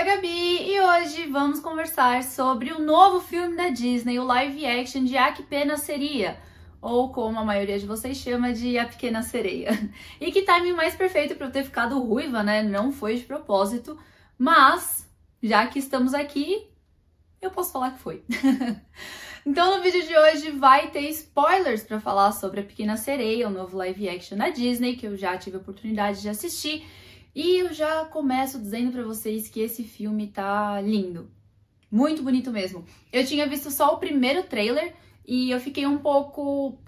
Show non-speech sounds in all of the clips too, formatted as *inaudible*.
a Gabi e hoje vamos conversar sobre o novo filme da Disney, o live action de A Que Pena Seria, ou como a maioria de vocês chama de A Pequena Sereia. E que timing mais perfeito para eu ter ficado ruiva, né? Não foi de propósito, mas já que estamos aqui, eu posso falar que foi. *laughs* então no vídeo de hoje vai ter spoilers para falar sobre A Pequena Sereia, o novo live action da Disney que eu já tive a oportunidade de assistir e eu já começo dizendo para vocês que esse filme tá lindo. Muito bonito mesmo. Eu tinha visto só o primeiro trailer e eu fiquei um pouco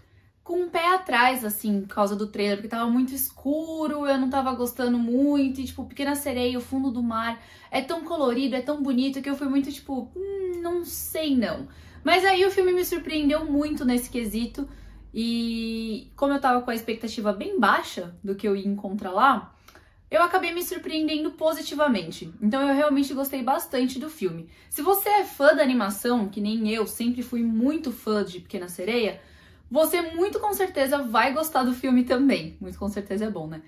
com o pé atrás, assim, por causa do trailer, porque tava muito escuro, eu não tava gostando muito, e, tipo, Pequena Sereia, o fundo do mar, é tão colorido, é tão bonito, que eu fui muito, tipo, hum, não sei não. Mas aí o filme me surpreendeu muito nesse quesito, e como eu tava com a expectativa bem baixa do que eu ia encontrar lá, eu acabei me surpreendendo positivamente, então eu realmente gostei bastante do filme. Se você é fã da animação, que nem eu sempre fui muito fã de Pequena Sereia, você muito com certeza vai gostar do filme também. Muito com certeza é bom, né?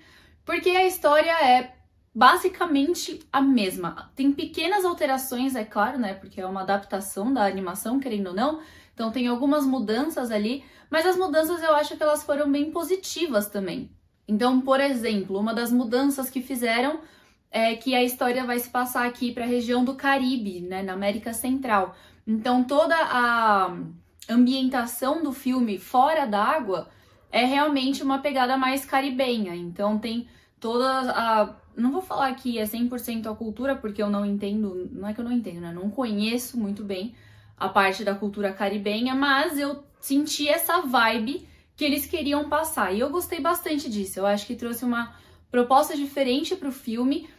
Porque a história é basicamente a mesma. Tem pequenas alterações, é claro, né? Porque é uma adaptação da animação, querendo ou não. Então tem algumas mudanças ali, mas as mudanças eu acho que elas foram bem positivas também. Então, por exemplo, uma das mudanças que fizeram é que a história vai se passar aqui para a região do Caribe, né, na América Central. Então, toda a ambientação do filme fora d'água é realmente uma pegada mais caribenha. Então, tem toda a. Não vou falar que é 100% a cultura, porque eu não entendo. Não é que eu não entendo, né? Não conheço muito bem a parte da cultura caribenha, mas eu senti essa vibe que eles queriam passar. E eu gostei bastante disso. Eu acho que trouxe uma proposta diferente para o filme,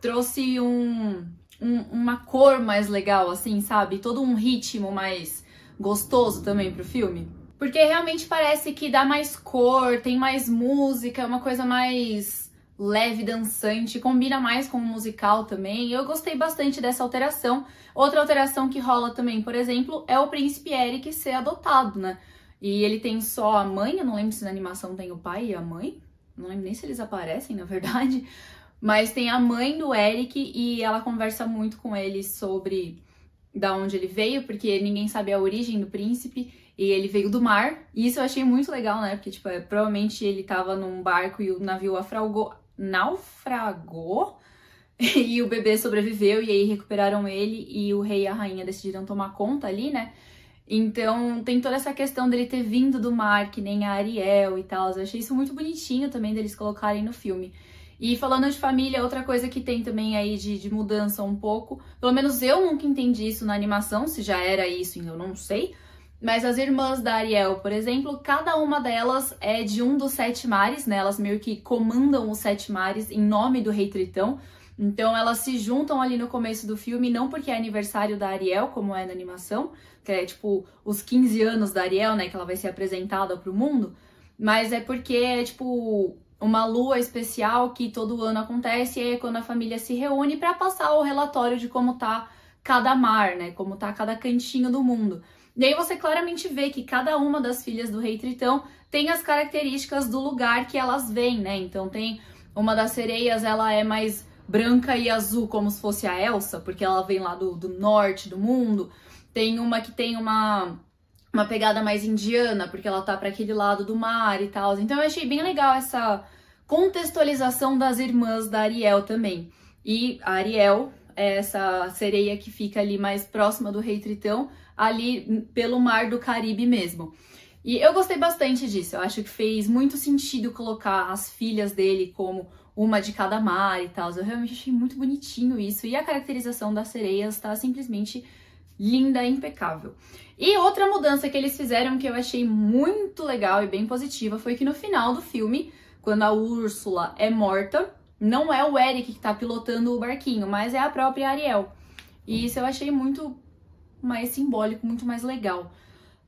trouxe um, um, uma cor mais legal, assim, sabe? Todo um ritmo mais gostoso também para o filme. Porque realmente parece que dá mais cor, tem mais música, é uma coisa mais leve, dançante, combina mais com o musical também. Eu gostei bastante dessa alteração. Outra alteração que rola também, por exemplo, é o príncipe Eric ser adotado, né? E ele tem só a mãe, eu não lembro se na animação tem o pai e a mãe. Não lembro nem se eles aparecem, na verdade. Mas tem a mãe do Eric e ela conversa muito com ele sobre da onde ele veio, porque ninguém sabe a origem do príncipe e ele veio do mar. E isso eu achei muito legal, né? Porque tipo, é, provavelmente ele tava num barco e o navio afragou, naufragou. *laughs* e o bebê sobreviveu e aí recuperaram ele e o rei e a rainha decidiram tomar conta ali, né? Então, tem toda essa questão dele ter vindo do mar, que nem a Ariel e tal. Eu achei isso muito bonitinho também deles colocarem no filme. E falando de família, outra coisa que tem também aí de, de mudança um pouco, pelo menos eu nunca entendi isso na animação, se já era isso, eu não sei. Mas as irmãs da Ariel, por exemplo, cada uma delas é de um dos sete mares, né? Elas meio que comandam os sete mares em nome do Rei Tritão. Então elas se juntam ali no começo do filme, não porque é aniversário da Ariel, como é na animação, que é tipo os 15 anos da Ariel, né, que ela vai ser apresentada pro mundo, mas é porque é tipo uma lua especial que todo ano acontece e é quando a família se reúne para passar o relatório de como tá cada mar, né, como tá cada cantinho do mundo. E aí você claramente vê que cada uma das filhas do rei Tritão tem as características do lugar que elas vêm, né? Então tem uma das sereias, ela é mais branca e azul, como se fosse a Elsa, porque ela vem lá do, do norte do mundo. Tem uma que tem uma, uma pegada mais indiana, porque ela tá para aquele lado do mar e tal. Então eu achei bem legal essa contextualização das irmãs da Ariel também. E a Ariel é essa sereia que fica ali mais próxima do Rei Tritão, ali pelo mar do Caribe mesmo. E eu gostei bastante disso. Eu acho que fez muito sentido colocar as filhas dele como uma de cada mar e tal. Eu realmente achei muito bonitinho isso. E a caracterização das sereias tá simplesmente linda, impecável. E outra mudança que eles fizeram que eu achei muito legal e bem positiva foi que no final do filme, quando a Úrsula é morta, não é o Eric que tá pilotando o barquinho, mas é a própria Ariel. E isso eu achei muito mais simbólico, muito mais legal.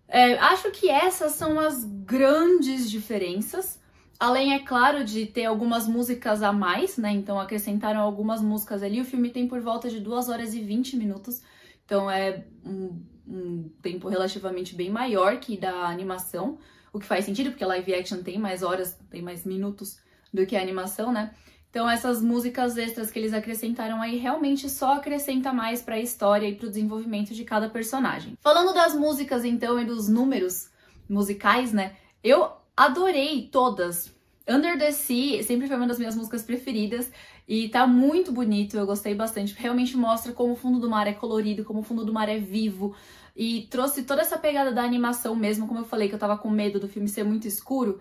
É, acho que essas são as grandes diferenças. Além, é claro, de ter algumas músicas a mais, né? Então acrescentaram algumas músicas ali. O filme tem por volta de 2 horas e 20 minutos. Então é um, um tempo relativamente bem maior que da animação. O que faz sentido, porque live action tem mais horas, tem mais minutos do que a animação, né? Então essas músicas extras que eles acrescentaram aí realmente só acrescenta mais para a história e para o desenvolvimento de cada personagem. Falando das músicas então e dos números musicais, né? Eu adorei todas. Under the Sea sempre foi uma das minhas músicas preferidas e tá muito bonito, eu gostei bastante. Realmente mostra como o fundo do mar é colorido, como o fundo do mar é vivo e trouxe toda essa pegada da animação mesmo, como eu falei que eu tava com medo do filme ser muito escuro,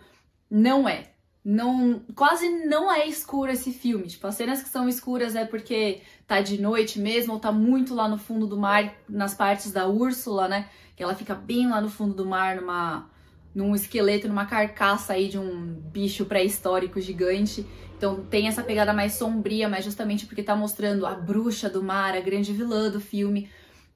não é não quase não é escuro esse filme. Tipo, as cenas que são escuras é porque tá de noite mesmo, ou tá muito lá no fundo do mar, nas partes da Úrsula, né? Que ela fica bem lá no fundo do mar, numa, num esqueleto, numa carcaça aí de um bicho pré-histórico gigante. Então tem essa pegada mais sombria, mas justamente porque tá mostrando a bruxa do mar, a grande vilã do filme.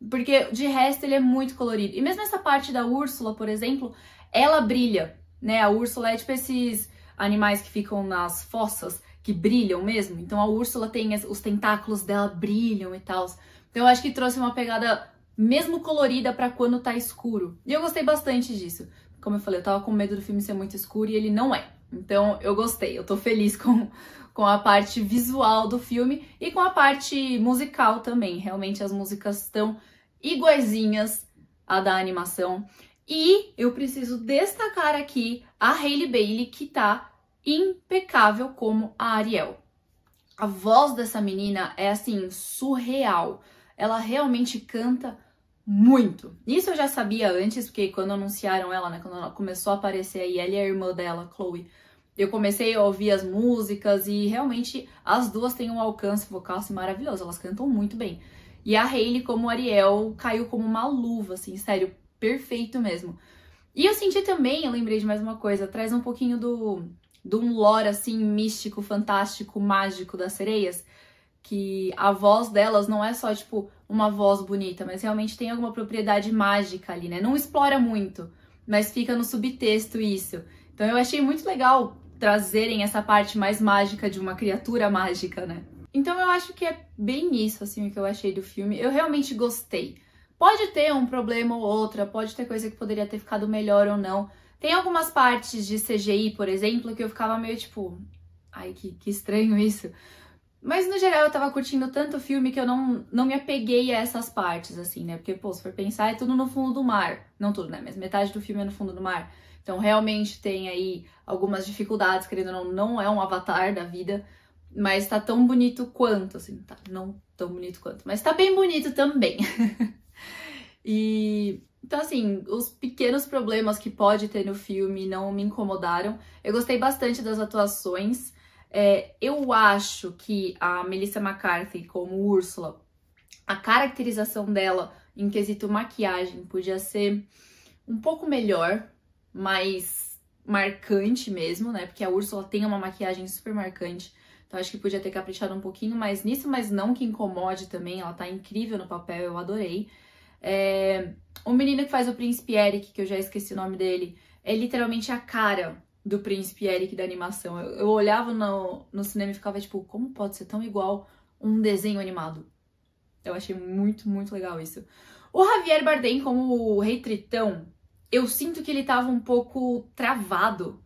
Porque de resto ele é muito colorido. E mesmo essa parte da Úrsula, por exemplo, ela brilha, né? A Úrsula é tipo esses animais que ficam nas fossas, que brilham mesmo. Então a Úrsula tem os tentáculos dela brilham e tal. Então eu acho que trouxe uma pegada mesmo colorida para quando tá escuro. E eu gostei bastante disso. Como eu falei, eu tava com medo do filme ser muito escuro e ele não é. Então eu gostei, eu tô feliz com, com a parte visual do filme e com a parte musical também. Realmente as músicas estão iguaizinhas à da animação. E eu preciso destacar aqui a Hailey Bailey, que tá impecável como a Ariel. A voz dessa menina é assim surreal. Ela realmente canta muito. Isso eu já sabia antes, porque quando anunciaram ela, né, quando ela começou a aparecer aí, ela e a irmã dela, Chloe, eu comecei a ouvir as músicas e realmente as duas têm um alcance vocal assim, maravilhoso, elas cantam muito bem. E a Hayley, como Ariel, caiu como uma luva, assim, sério, perfeito mesmo. E eu senti também, eu lembrei de mais uma coisa, traz um pouquinho do de um lore assim místico, fantástico, mágico das sereias, que a voz delas não é só tipo uma voz bonita, mas realmente tem alguma propriedade mágica ali, né? Não explora muito, mas fica no subtexto isso. Então eu achei muito legal trazerem essa parte mais mágica de uma criatura mágica, né? Então eu acho que é bem isso assim o que eu achei do filme. Eu realmente gostei. Pode ter um problema ou outra, pode ter coisa que poderia ter ficado melhor ou não, tem algumas partes de CGI, por exemplo, que eu ficava meio tipo, ai que, que estranho isso. Mas no geral eu tava curtindo tanto o filme que eu não, não me apeguei a essas partes, assim, né? Porque, pô, se for pensar, é tudo no fundo do mar. Não tudo, né? Mas metade do filme é no fundo do mar. Então realmente tem aí algumas dificuldades, querendo ou não, não é um avatar da vida. Mas tá tão bonito quanto, assim, tá? Não tão bonito quanto, mas tá bem bonito também. *laughs* e então, assim, os pequenos problemas que pode ter no filme não me incomodaram. Eu gostei bastante das atuações. É, eu acho que a Melissa McCarthy, como Úrsula, a caracterização dela em quesito maquiagem podia ser um pouco melhor, mais marcante mesmo, né? Porque a Úrsula tem uma maquiagem super marcante. Então acho que podia ter caprichado um pouquinho mais nisso, mas não que incomode também. Ela tá incrível no papel, eu adorei. É, o menino que faz o príncipe Eric, que eu já esqueci o nome dele, é literalmente a cara do príncipe Eric da animação. Eu, eu olhava no, no cinema e ficava tipo, como pode ser tão igual um desenho animado? Eu achei muito, muito legal isso. O Javier Bardem como o Rei Tritão, eu sinto que ele tava um pouco travado.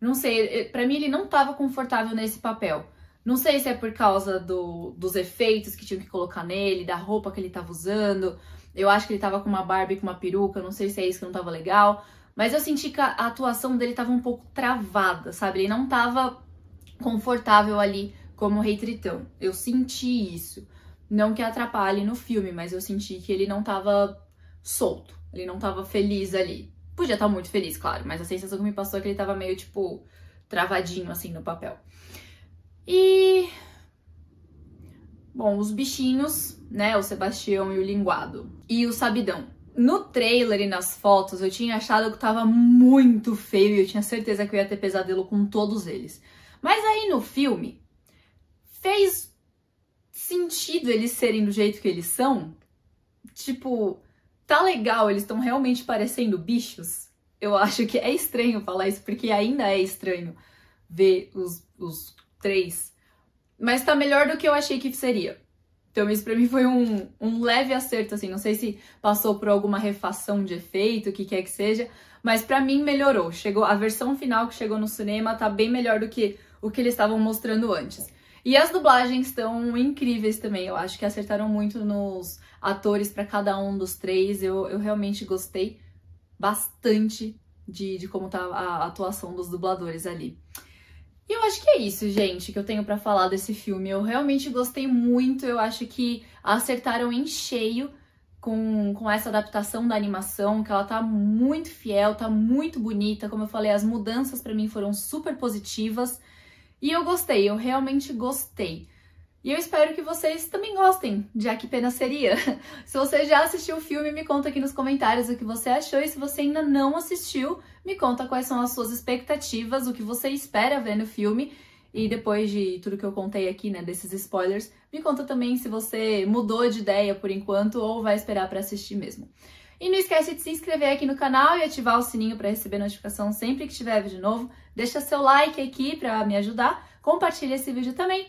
Não sei, é, para mim ele não tava confortável nesse papel. Não sei se é por causa do, dos efeitos que tinham que colocar nele, da roupa que ele tava usando, eu acho que ele tava com uma Barbie com uma peruca, não sei se é isso que não tava legal. Mas eu senti que a atuação dele tava um pouco travada, sabe? Ele não tava confortável ali como rei tritão. Eu senti isso. Não que atrapalhe no filme, mas eu senti que ele não tava solto. Ele não tava feliz ali. Podia estar tá muito feliz, claro, mas a sensação que me passou é que ele tava meio, tipo, travadinho, assim, no papel. E Bom, os bichinhos, né? O Sebastião e o Linguado. E o Sabidão. No trailer e nas fotos, eu tinha achado que tava muito feio e eu tinha certeza que eu ia ter pesadelo com todos eles. Mas aí no filme, fez sentido eles serem do jeito que eles são. Tipo, tá legal, eles estão realmente parecendo bichos. Eu acho que é estranho falar isso, porque ainda é estranho ver os, os três mas tá melhor do que eu achei que seria. Então isso pra mim foi um, um leve acerto, assim. Não sei se passou por alguma refação de efeito, o que quer que seja. Mas pra mim melhorou. Chegou A versão final que chegou no cinema tá bem melhor do que o que eles estavam mostrando antes. E as dublagens estão incríveis também. Eu acho que acertaram muito nos atores para cada um dos três. Eu, eu realmente gostei bastante de, de como tá a atuação dos dubladores ali. E eu acho que é isso, gente, que eu tenho para falar desse filme. Eu realmente gostei muito, eu acho que acertaram em cheio com, com essa adaptação da animação, que ela tá muito fiel, tá muito bonita. Como eu falei, as mudanças para mim foram super positivas. E eu gostei, eu realmente gostei. E eu espero que vocês também gostem já Que Pena Seria. *laughs* Se você já assistiu o filme, me conta aqui nos comentários o que você achou. E se você ainda não assistiu, me conta quais são as suas expectativas, o que você espera ver no filme. E depois de tudo que eu contei aqui, né, desses spoilers, me conta também se você mudou de ideia por enquanto ou vai esperar para assistir mesmo. E não esquece de se inscrever aqui no canal e ativar o sininho para receber notificação sempre que tiver vídeo novo. Deixa seu like aqui para me ajudar, compartilha esse vídeo também